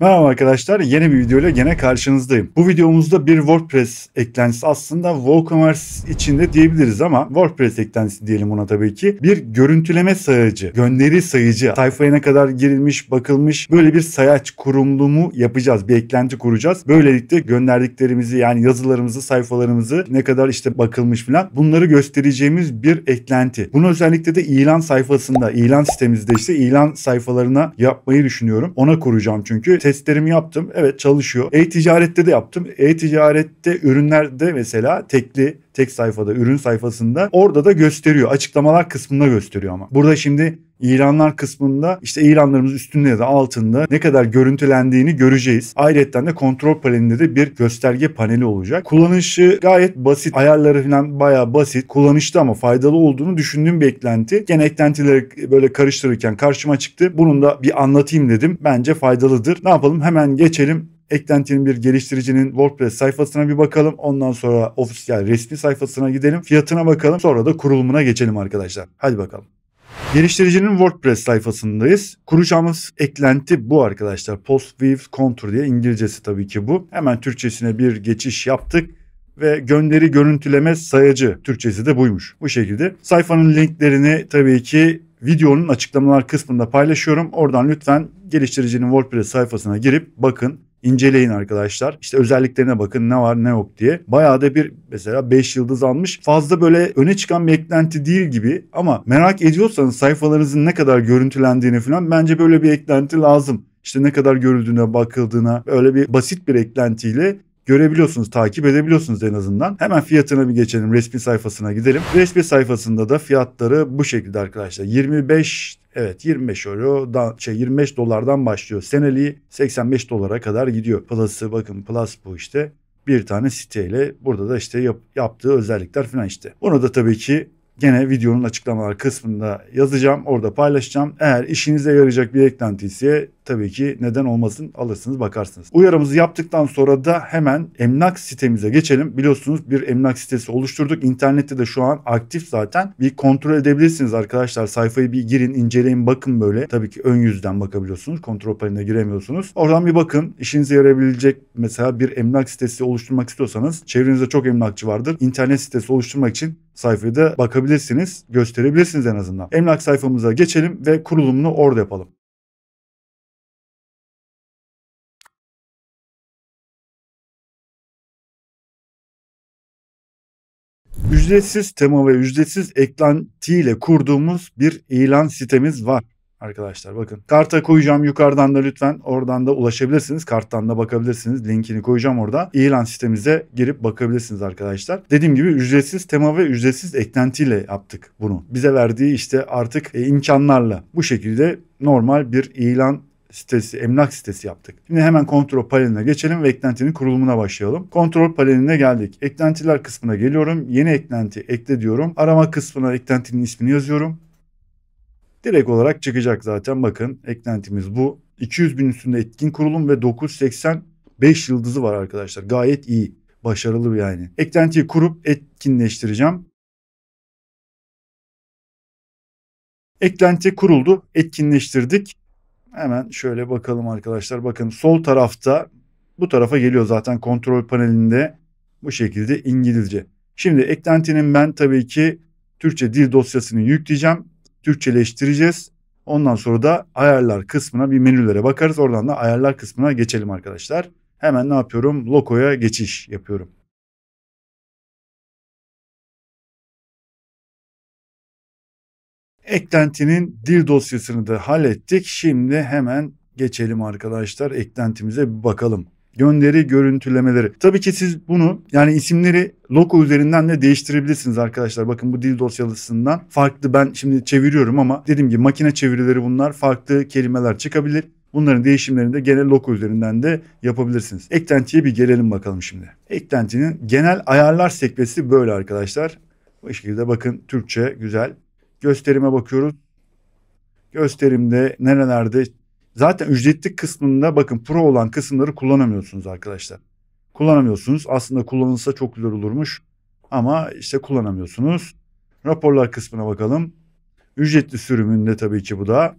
Merhaba arkadaşlar yeni bir videoyla gene karşınızdayım. Bu videomuzda bir WordPress eklentisi aslında WooCommerce içinde diyebiliriz ama WordPress eklentisi diyelim ona tabii ki. Bir görüntüleme sayacı, gönderi sayıcı, sayfaya ne kadar girilmiş, bakılmış böyle bir sayaç kurumlumu yapacağız. Bir eklenti kuracağız. Böylelikle gönderdiklerimizi yani yazılarımızı, sayfalarımızı ne kadar işte bakılmış falan bunları göstereceğimiz bir eklenti. Bunu özellikle de ilan sayfasında, ilan sitemizde işte ilan sayfalarına yapmayı düşünüyorum. Ona kuracağım çünkü testlerimi yaptım. Evet çalışıyor. E-ticarette de yaptım. E-ticarette ürünlerde mesela tekli tek sayfada ürün sayfasında orada da gösteriyor. Açıklamalar kısmında gösteriyor ama. Burada şimdi İlanlar kısmında işte ilanlarımız üstünde ya da altında ne kadar görüntülendiğini göreceğiz. Ayrıca de kontrol panelinde de bir gösterge paneli olacak. Kullanışı gayet basit. Ayarları falan baya basit. Kullanışta ama faydalı olduğunu düşündüğüm beklenti. eklenti. Gene eklentileri böyle karıştırırken karşıma çıktı. Bunun da bir anlatayım dedim. Bence faydalıdır. Ne yapalım? Hemen geçelim eklentinin bir geliştiricinin WordPress sayfasına bir bakalım. Ondan sonra ofis yani resmi sayfasına gidelim. Fiyatına bakalım. Sonra da kurulumuna geçelim arkadaşlar. Hadi bakalım. Geliştiricinin WordPress sayfasındayız. Kuracağımız eklenti bu arkadaşlar. Post Views Contour diye İngilizcesi tabii ki bu. Hemen Türkçesine bir geçiş yaptık ve gönderi görüntüleme sayacı Türkçesi de buymuş. Bu şekilde sayfanın linklerini tabii ki videonun açıklamalar kısmında paylaşıyorum. Oradan lütfen geliştiricinin WordPress sayfasına girip bakın inceleyin arkadaşlar. İşte özelliklerine bakın ne var ne yok diye. Bayağı da bir mesela 5 yıldız almış. Fazla böyle öne çıkan bir eklenti değil gibi ama merak ediyorsanız sayfalarınızın ne kadar görüntülendiğini falan bence böyle bir eklenti lazım. İşte ne kadar görüldüğüne bakıldığına öyle bir basit bir eklentiyle görebiliyorsunuz, takip edebiliyorsunuz en azından. Hemen fiyatına bir geçelim, resmi sayfasına gidelim. Resmi sayfasında da fiyatları bu şekilde arkadaşlar. 25 Evet 25 eurodan şey 25 dolardan başlıyor. Seneliği 85 dolara kadar gidiyor. Plus'ı bakın Plus bu işte bir tane siteyle burada da işte yap, yaptığı özellikler falan işte. Bunu da tabii ki gene videonun açıklamalar kısmında yazacağım. Orada paylaşacağım. Eğer işinize yarayacak bir eklenti ise tabii ki neden olmasın alırsınız bakarsınız. Uyarımızı yaptıktan sonra da hemen emlak sitemize geçelim. Biliyorsunuz bir emlak sitesi oluşturduk. İnternette de şu an aktif zaten. Bir kontrol edebilirsiniz arkadaşlar. Sayfayı bir girin inceleyin bakın böyle. Tabii ki ön yüzden bakabiliyorsunuz. Kontrol paneline giremiyorsunuz. Oradan bir bakın. İşinize yarayabilecek mesela bir emlak sitesi oluşturmak istiyorsanız çevrenizde çok emlakçı vardır. İnternet sitesi oluşturmak için sayfayı bakabilirsiniz, gösterebilirsiniz en azından. Emlak sayfamıza geçelim ve kurulumunu orada yapalım. ücretsiz tema ve ücretsiz eklenti ile kurduğumuz bir ilan sitemiz var. Arkadaşlar bakın karta koyacağım yukarıdan da lütfen oradan da ulaşabilirsiniz. Karttan da bakabilirsiniz. Linkini koyacağım orada. İlan sistemimize girip bakabilirsiniz arkadaşlar. Dediğim gibi ücretsiz tema ve ücretsiz eklentiyle yaptık bunu. Bize verdiği işte artık e, imkanlarla bu şekilde normal bir ilan sitesi, emlak sitesi yaptık. Şimdi hemen kontrol paneline geçelim ve eklentinin kurulumuna başlayalım. Kontrol paneline geldik. Eklentiler kısmına geliyorum. Yeni eklenti ekle diyorum. Arama kısmına eklentinin ismini yazıyorum. Direkt olarak çıkacak zaten bakın eklentimiz bu. 200 bin üstünde etkin kurulum ve 985 yıldızı var arkadaşlar. Gayet iyi. Başarılı yani. Eklentiyi kurup etkinleştireceğim. Eklenti kuruldu. Etkinleştirdik. Hemen şöyle bakalım arkadaşlar. Bakın sol tarafta bu tarafa geliyor zaten kontrol panelinde bu şekilde İngilizce. Şimdi eklentinin ben tabii ki Türkçe dil dosyasını yükleyeceğim. Türkçeleştireceğiz. Ondan sonra da ayarlar kısmına bir menülere bakarız. Oradan da ayarlar kısmına geçelim arkadaşlar. Hemen ne yapıyorum? Loko'ya geçiş yapıyorum. Eklentinin dil dosyasını da hallettik. Şimdi hemen geçelim arkadaşlar. Eklentimize bir bakalım gönderi görüntülemeleri. Tabii ki siz bunu yani isimleri loco üzerinden de değiştirebilirsiniz arkadaşlar. Bakın bu dil dosyalısından farklı ben şimdi çeviriyorum ama dediğim gibi makine çevirileri bunlar farklı kelimeler çıkabilir. Bunların değişimlerini de genel loco üzerinden de yapabilirsiniz. Eklentiye bir gelelim bakalım şimdi. Eklentinin genel ayarlar sekmesi böyle arkadaşlar. Bu şekilde bakın Türkçe güzel. Gösterime bakıyoruz. Gösterimde nerelerde Zaten ücretli kısmında bakın pro olan kısımları kullanamıyorsunuz arkadaşlar. Kullanamıyorsunuz. Aslında kullanılsa çok güzel olurmuş. Ama işte kullanamıyorsunuz. Raporlar kısmına bakalım. Ücretli sürümünde tabii ki bu da.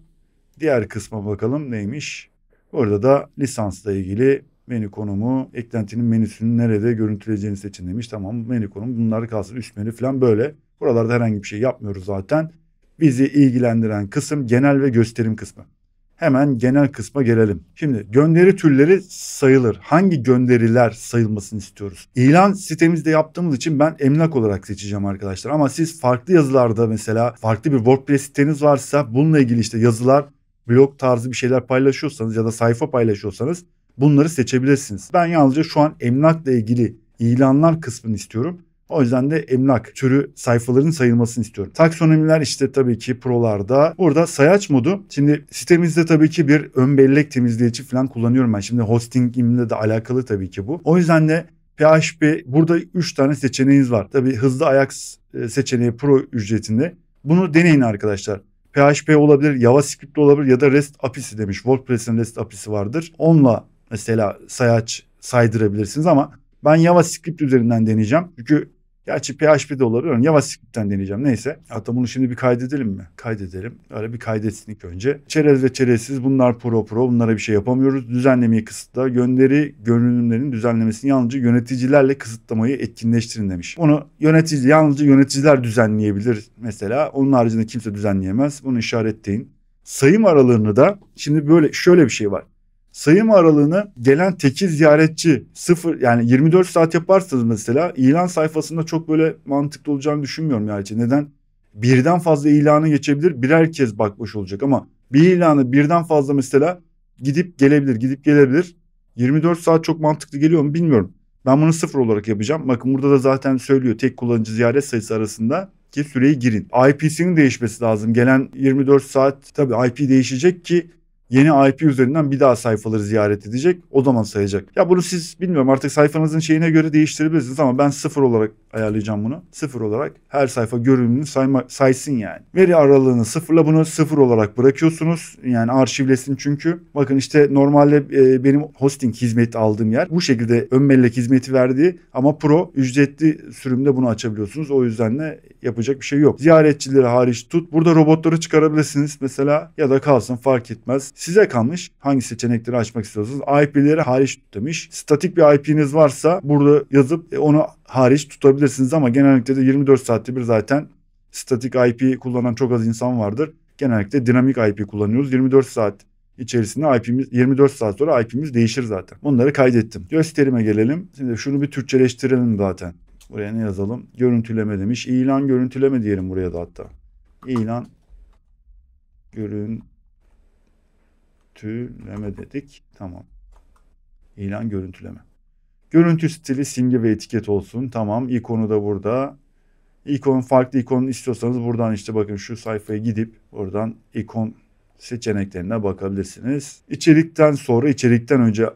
Diğer kısma bakalım neymiş. Orada da lisansla ilgili menü konumu, eklentinin menüsünün nerede görüntüleyeceğini seçin demiş. Tamam menü konumu bunlar kalsın üst menü falan böyle. Buralarda herhangi bir şey yapmıyoruz zaten. Bizi ilgilendiren kısım genel ve gösterim kısmı. Hemen genel kısma gelelim. Şimdi gönderi türleri sayılır. Hangi gönderiler sayılmasını istiyoruz? İlan sitemizde yaptığımız için ben emlak olarak seçeceğim arkadaşlar. Ama siz farklı yazılarda mesela farklı bir WordPress siteniz varsa bununla ilgili işte yazılar, blog tarzı bir şeyler paylaşıyorsanız ya da sayfa paylaşıyorsanız bunları seçebilirsiniz. Ben yalnızca şu an emlakla ilgili ilanlar kısmını istiyorum. O yüzden de emlak türü sayfaların sayılmasını istiyorum. Taksonomiler işte tabii ki prolarda. Burada sayaç modu. Şimdi sitemizde tabii ki bir ön bellek temizleyici falan kullanıyorum ben. Şimdi hostingimle de alakalı tabii ki bu. O yüzden de PHP burada 3 tane seçeneğiniz var. Tabii hızlı Ajax e, seçeneği pro ücretinde. Bunu deneyin arkadaşlar. PHP olabilir, JavaScript olabilir ya da REST API'si demiş. WordPress'in REST API'si vardır. Onunla mesela sayaç saydırabilirsiniz ama ben JavaScript üzerinden deneyeceğim. Çünkü Gerçi de olabilir. JavaScript'ten deneyeceğim. Neyse. Hatta bunu şimdi bir kaydedelim mi? Kaydedelim. Öyle bir kaydetsin ilk önce. Çerez ve çerezsiz bunlar pro pro. Bunlara bir şey yapamıyoruz. Düzenlemeyi kısıtla. Gönderi görünümlerin düzenlemesini yalnızca yöneticilerle kısıtlamayı etkinleştirin demiş. Bunu yönetici yalnızca yöneticiler düzenleyebilir mesela. Onun haricinde kimse düzenleyemez. Bunu işaretleyin. Sayım aralığını da şimdi böyle şöyle bir şey var sayım aralığını gelen tekil ziyaretçi sıfır yani 24 saat yaparsanız mesela ilan sayfasında çok böyle mantıklı olacağını düşünmüyorum yani. Neden? Birden fazla ilanı geçebilir. Birer kez bakmış olacak ama bir ilanı birden fazla mesela gidip gelebilir, gidip gelebilir. 24 saat çok mantıklı geliyor mu bilmiyorum. Ben bunu sıfır olarak yapacağım. Bakın burada da zaten söylüyor tek kullanıcı ziyaret sayısı arasında ki süreyi girin. IP'sinin değişmesi lazım. Gelen 24 saat tabii IP değişecek ki yeni IP üzerinden bir daha sayfaları ziyaret edecek. O zaman sayacak. Ya bunu siz bilmiyorum artık sayfanızın şeyine göre değiştirebilirsiniz ama ben sıfır olarak ayarlayacağım bunu. Sıfır olarak her sayfa görünümünü sayma, saysın yani. Veri aralığını sıfırla bunu sıfır olarak bırakıyorsunuz. Yani arşivlesin çünkü. Bakın işte normalde e, benim hosting hizmeti aldığım yer bu şekilde ön bellek hizmeti verdiği ama pro ücretli sürümde bunu açabiliyorsunuz. O yüzden de yapacak bir şey yok. Ziyaretçileri hariç tut. Burada robotları çıkarabilirsiniz mesela ya da kalsın fark etmez. Size kalmış hangi seçenekleri açmak istiyorsunuz. IP'leri hariç tut demiş. Statik bir IP'niz varsa burada yazıp e, onu hariç tutabilirsiniz ama genellikle de 24 saatte bir zaten statik IP kullanan çok az insan vardır. Genellikle dinamik IP kullanıyoruz. 24 saat içerisinde IP'miz 24 saat sonra IP'miz değişir zaten. Bunları kaydettim. Gösterime gelelim. Şimdi şunu bir Türkçeleştirelim zaten. Buraya ne yazalım? Görüntüleme demiş. İlan görüntüleme diyelim buraya da hatta. İlan görüntüleme görüntüleme dedik. Tamam. İlan görüntüleme. Görüntü stili simge ve etiket olsun. Tamam. İkonu da burada. İkon farklı ikon istiyorsanız buradan işte bakın şu sayfaya gidip oradan ikon seçeneklerine bakabilirsiniz. İçerikten sonra içerikten önce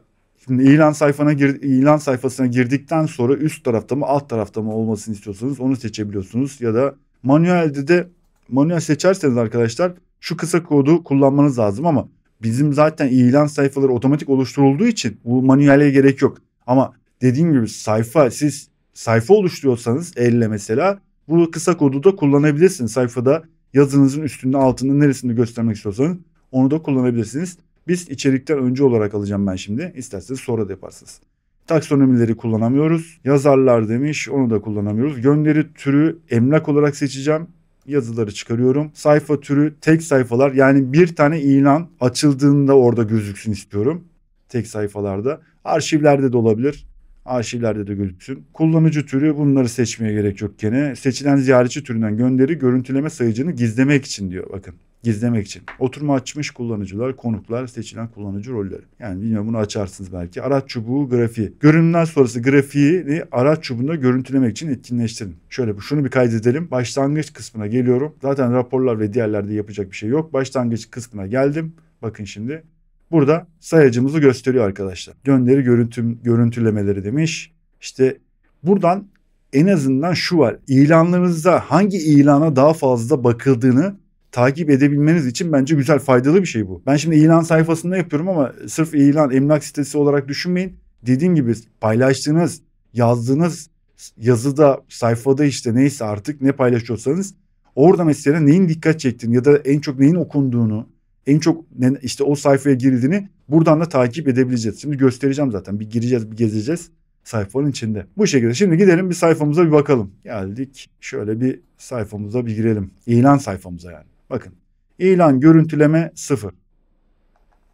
Şimdi ilan sayfana gir, ilan sayfasına girdikten sonra üst tarafta mı alt tarafta mı olmasını istiyorsanız onu seçebiliyorsunuz ya da manuelde de manuel seçerseniz arkadaşlar şu kısa kodu kullanmanız lazım ama bizim zaten ilan sayfaları otomatik oluşturulduğu için bu manuele gerek yok. Ama dediğim gibi sayfa siz sayfa oluşturuyorsanız elle mesela bu kısa kodu da kullanabilirsiniz. Sayfada yazınızın üstünde altında neresinde göstermek istiyorsanız onu da kullanabilirsiniz. Biz içerikten önce olarak alacağım ben şimdi. İsterseniz sonra da yaparsınız. Taksonomileri kullanamıyoruz. Yazarlar demiş onu da kullanamıyoruz. Gönderi türü emlak olarak seçeceğim yazıları çıkarıyorum. Sayfa türü tek sayfalar yani bir tane ilan açıldığında orada gözüksün istiyorum. Tek sayfalarda. Arşivlerde de olabilir. Arşivlerde de gözüksün. Kullanıcı türü bunları seçmeye gerek yok gene. Seçilen ziyaretçi türünden gönderi görüntüleme sayıcını gizlemek için diyor bakın gizlemek için. Oturma açmış kullanıcılar, konuklar, seçilen kullanıcı rolleri. Yani bilmiyorum bunu açarsınız belki. Araç çubuğu grafiği. Görünümden sonrası grafiğini araç çubuğunda görüntülemek için etkinleştirin. Şöyle bu şunu bir kaydedelim. Başlangıç kısmına geliyorum. Zaten raporlar ve diğerlerde yapacak bir şey yok. Başlangıç kısmına geldim. Bakın şimdi. Burada sayacımızı gösteriyor arkadaşlar. Gönderi görüntü görüntülemeleri demiş. İşte buradan en azından şu var. İlanlarınızda hangi ilana daha fazla bakıldığını takip edebilmeniz için bence güzel faydalı bir şey bu. Ben şimdi ilan sayfasında yapıyorum ama sırf ilan emlak sitesi olarak düşünmeyin. Dediğim gibi paylaştığınız, yazdığınız yazıda, sayfada işte neyse artık ne paylaşıyorsanız orada mesela neyin dikkat çektiğini ya da en çok neyin okunduğunu, en çok işte o sayfaya girildiğini buradan da takip edebileceğiz. Şimdi göstereceğim zaten. Bir gireceğiz, bir gezeceğiz sayfanın içinde. Bu şekilde şimdi gidelim bir sayfamıza bir bakalım. Geldik şöyle bir sayfamıza bir girelim. İlan sayfamıza yani. Bakın ilan görüntüleme sıfır.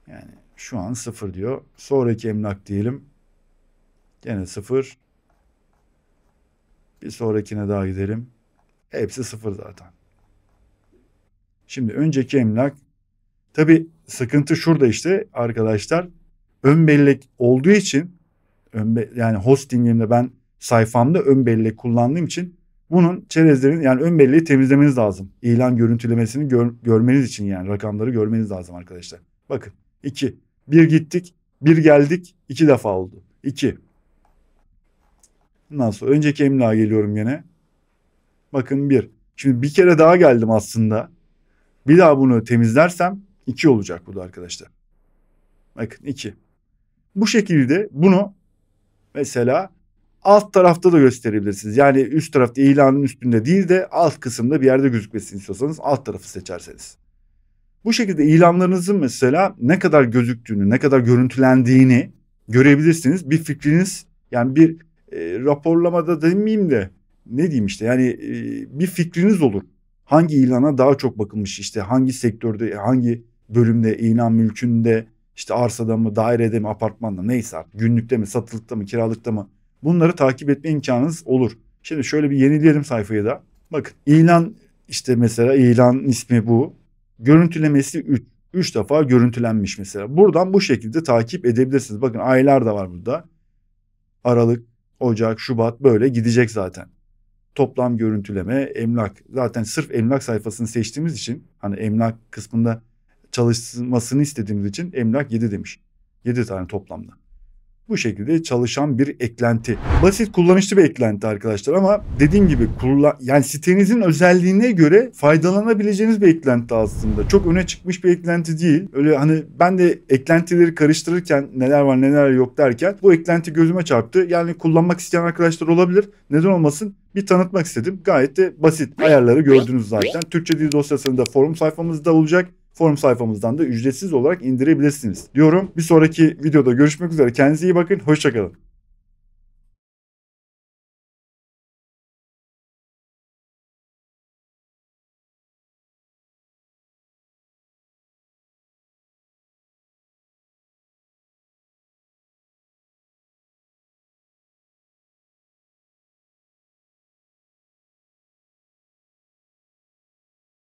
Yani şu an sıfır diyor. Sonraki emlak diyelim. Gene sıfır. Bir sonrakine daha gidelim. Hepsi sıfır zaten. Şimdi önceki emlak. Tabi sıkıntı şurada işte arkadaşlar. Ön bellek olduğu için ön be, yani hostingimde ben sayfamda ön bellek kullandığım için bunun çerezlerin yani ön belleği temizlemeniz lazım. İlan görüntülemesini gör, görmeniz için yani rakamları görmeniz lazım arkadaşlar. Bakın 2. Bir gittik, bir geldik, iki defa oldu. 2. Nasıl? önceki emlağa geliyorum yine. Bakın bir. Şimdi bir kere daha geldim aslında. Bir daha bunu temizlersem iki olacak bu da arkadaşlar. Bakın iki. Bu şekilde bunu mesela alt tarafta da gösterebilirsiniz. Yani üst tarafta ilanın üstünde değil de alt kısımda bir yerde gözükmesini istiyorsanız alt tarafı seçerseniz. Bu şekilde ilanlarınızın mesela ne kadar gözüktüğünü, ne kadar görüntülendiğini görebilirsiniz. Bir fikriniz yani bir e, raporlamada demeyeyim de ne diyeyim işte yani e, bir fikriniz olur. Hangi ilana daha çok bakılmış işte hangi sektörde hangi bölümde ilan mülkünde işte arsada mı dairede mi apartmanda neyse günlükte mi satılıkta mı kiralıkta mı Bunları takip etme imkanınız olur. Şimdi şöyle bir yenileyelim sayfayı da. Bakın ilan işte mesela ilan ismi bu. Görüntülemesi 3. 3 defa görüntülenmiş mesela. Buradan bu şekilde takip edebilirsiniz. Bakın aylar da var burada. Aralık, Ocak, Şubat böyle gidecek zaten. Toplam görüntüleme, emlak. Zaten sırf emlak sayfasını seçtiğimiz için hani emlak kısmında çalışmasını istediğimiz için emlak 7 demiş. 7 tane toplamda bu şekilde çalışan bir eklenti. Basit kullanışlı bir eklenti arkadaşlar ama dediğim gibi kullan yani sitenizin özelliğine göre faydalanabileceğiniz bir eklenti aslında. Çok öne çıkmış bir eklenti değil. Öyle hani ben de eklentileri karıştırırken neler var neler yok derken bu eklenti gözüme çarptı. Yani kullanmak isteyen arkadaşlar olabilir. Neden olmasın? bir tanıtmak istedim. Gayet de basit ayarları gördünüz zaten. Türkçe dil dosyasında forum sayfamızda olacak forum sayfamızdan da ücretsiz olarak indirebilirsiniz diyorum. Bir sonraki videoda görüşmek üzere. Kendinize iyi bakın. Hoşçakalın.